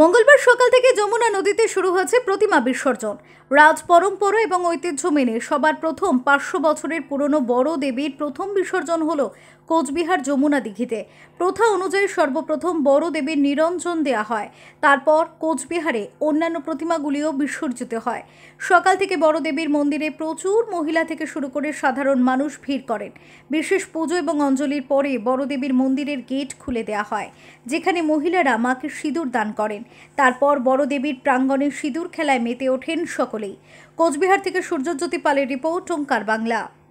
মঙ্গলবার সকাল থেকে যমুনা নদীতে শুরু হয়েছে প্রতিমা বিসর্জন রাজ পরম্পরা এবং ঐতিহ্য মেনে সবার প্রথম পাঁচশো বছরের পুরনো বড় দেবীর প্রথম বিসর্জন হল কোচবিহার যমুনা দিঘিতে প্রথা অনুযায়ী সর্বপ্রথম বড় দেবীর নিরঞ্জন দেয়া হয় তারপর কোচবিহারে অন্যান্য প্রতিমাগুলিও বিসর্জিত হয় সকাল থেকে বড় দেবীর মন্দিরে প্রচুর মহিলা থেকে শুরু করে সাধারণ মানুষ ভিড় করেন বিশেষ পুজো এবং অঞ্জলির পরে বড় দেবীর মন্দিরের গেট খুলে দেয়া হয় যেখানে মহিলারা মাকে সিঁদুর দান করেন তারপর বড়দেবীর প্রাঙ্গণে সিঁদুর খেলায় মেতে ওঠেন সকলেই কোচবিহার থেকে সূর্যজ্যোতি পালের রিপোর্ট ওঙ্কার বাংলা